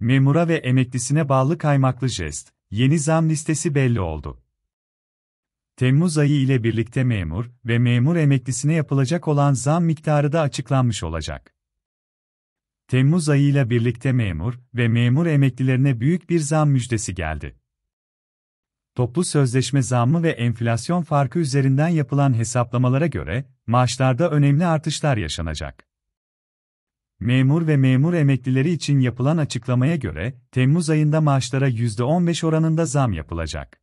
Memura ve emeklisine bağlı kaymaklı jest, yeni zam listesi belli oldu. Temmuz ayı ile birlikte memur ve memur emeklisine yapılacak olan zam miktarı da açıklanmış olacak. Temmuz ayı ile birlikte memur ve memur emeklilerine büyük bir zam müjdesi geldi. Toplu sözleşme zammı ve enflasyon farkı üzerinden yapılan hesaplamalara göre maaşlarda önemli artışlar yaşanacak. Memur ve memur emeklileri için yapılan açıklamaya göre, Temmuz ayında maaşlara %15 oranında zam yapılacak.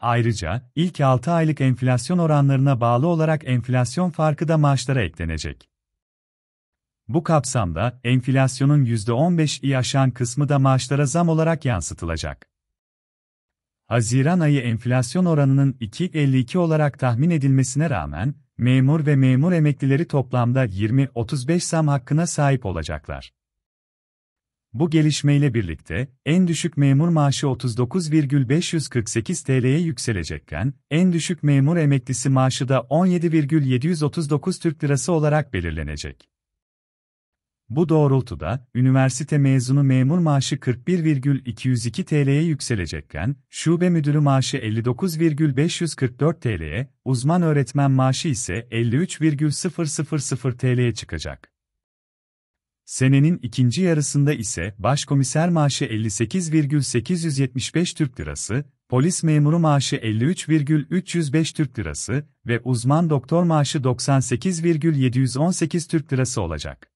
Ayrıca, ilk 6 aylık enflasyon oranlarına bağlı olarak enflasyon farkı da maaşlara eklenecek. Bu kapsamda, enflasyonun %15'i aşan kısmı da maaşlara zam olarak yansıtılacak. Haziran ayı enflasyon oranının 2.52 olarak tahmin edilmesine rağmen, memur ve memur emeklileri toplamda 20-35 zam hakkına sahip olacaklar. Bu gelişmeyle birlikte, en düşük memur maaşı 39,548 TL'ye yükselecekken, en düşük memur emeklisi maaşı da 17,739 Türk Lirası olarak belirlenecek. Bu doğrultuda, üniversite mezunu memur maaşı 41,202 TL'ye yükselecekken, şube müdürü maaşı 59,544 TL'ye, uzman öğretmen maaşı ise 53,000 TL'ye çıkacak. Senenin ikinci yarısında ise başkomiser maaşı 58,875 Türk Lirası, polis memuru maaşı 53,305 Türk Lirası ve uzman doktor maaşı 98,718 Türk Lirası olacak.